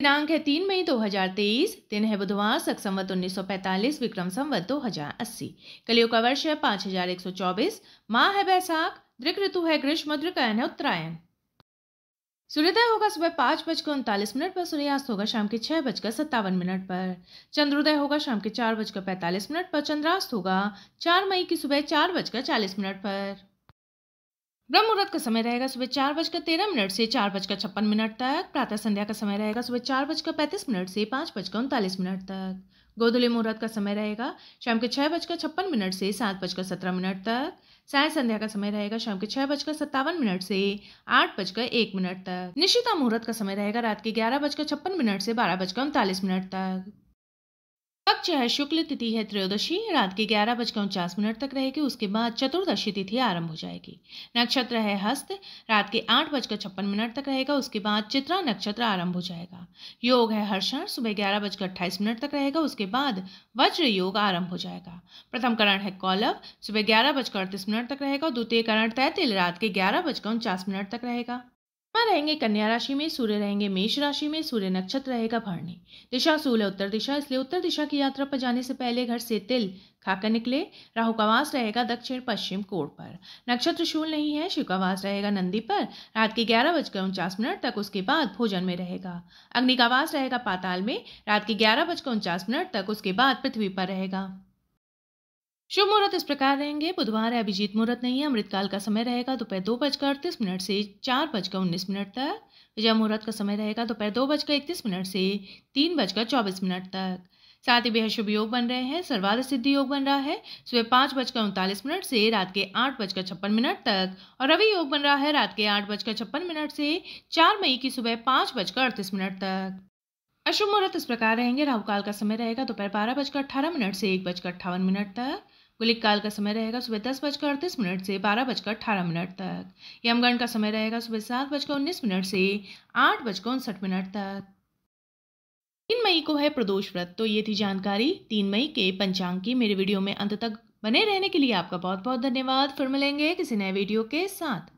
दिनांक है तीन मई 2023 दिन है बुधवार सख संवत उन्नीस विक्रम संवत 2080 कलियों का वर्ष है पांच माह है बैसाख दृक ऋतु है ग्रीष्म दृकयन है उत्तरायण सूर्योदय होगा सुबह पाँच बजकर उनतालीस मिनट पर सूर्यास्त होगा शाम के छह बजकर सत्तावन मिनट पर चंद्रोदय होगा शाम के चार बजकर पैंतालीस मिनट पर चंद्रास्त होगा चार मई की सुबह चार बजकर चालीस मिनट पर ब्रह्म मुहूर्त का समय रहेगा सुबह चार बजकर तेरह मिनट से चार बजकर छप्पन मिनट तक प्रातः संध्या का समय रहेगा सुबह चार बजकर पैंतीस मिनट से पाँच बजकर उनतालीस मिनट तक गोधुली मुहूर्त का समय रहेगा शाम के छः बजकर छप्पन मिनट से सात बजकर सत्रह मिनट तक साय संध्या का समय रहेगा शाम के छह बजकर सत्तावन मिनट से आठ बजकर एक मिनट तक निश्चिता मुहूर्त का समय रहेगा रात के ग्यारह बजकर छप्पन मिनट से बारह बजकर उनतालीस मिनट तक आज शुक्ल तिथि है त्रयोदशी रात के ग्यारह बजकर उनचास मिनट तक रहेगी उसके बाद चतुर्दशी तिथि आरंभ हो जाएगी नक्षत्र है हस्त रात के आठ बजकर छप्पन मिनट तक रहेगा उसके बाद चित्रा नक्षत्र आरंभ हो जाएगा योग है हर्षण सुबह ग्यारह बजकर अट्ठाईस मिनट तक रहेगा उसके बाद वज्र योग आरंभ हो जाएगा प्रथम करण है कौलव सुबह ग्यारह बजकर अड़तीस मिनट तक रहेगा द्वितीय करण तैतिल रात के ग्यारह बजकर उनचास मिनट तक रहेगा यहाँ रहेंगे कन्या राशि में सूर्य रहेंगे मेष राशि में सूर्य नक्षत्र रहेगा भरणी दिशा सूर्य उत्तर दिशा इसलिए उत्तर दिशा की यात्रा पर जाने से पहले घर से तिल खाकर निकले राहु का वास रहेगा दक्षिण पश्चिम कोर पर नक्षत्र शूल नहीं है शिव का वास रहेगा नंदी पर रात के ग्यारह बजकर उनचास मिनट तक उसके बाद भोजन में रहेगा अग्नि का वास रहेगा पाताल में रात के ग्यारह बजकर उनचास मिनट तक उसके बाद पृथ्वी पर रहेगा शुभ मुहूर्त इस प्रकार रहेंगे बुधवार है अभिजीत मुहूर्त नहीं है अमृतकाल का समय रहेगा दोपहर दो बजकर अड़तीस मिनट से चार बजकर उन्नीस मिनट तक विजय मुहूर्त का समय रहेगा दोपहर दो बजकर इकतीस मिनट से तीन बजकर चौबीस मिनट तक साथ ही बेहद शुभ योग बन रहे हैं सर्वाध सिद्धि योग बन रहा है सुबह पाँच बजकर उनतालीस मिनट से रात के आठ बजकर छप्पन मिनट तक और रवि योग बन रहा है रात के आठ बजकर छप्पन मिनट से चार मई की सुबह पाँच बजकर अड़तीस मिनट तक अशुभ मुहूर्त इस प्रकार रहेंगे राहुकाल का समय रहेगा दोपहर बारह बजकर अठारह मिनट से एक बजकर अट्ठावन मिनट तक गुलिक काल का समय रहेगा सुबह दस बजकर अड़तीस मिनट से बारह बजकर अठारह मिनट तक यमगण का समय रहेगा सुबह सात बजकर उन्नीस मिनट से आठ बजकर उनसठ मिनट तक तीन मई को है प्रदोष व्रत तो ये थी जानकारी तीन मई के पंचांग की मेरे वीडियो में अंत तक बने रहने के लिए आपका बहुत बहुत धन्यवाद फिर मिलेंगे किसी नए वीडियो के साथ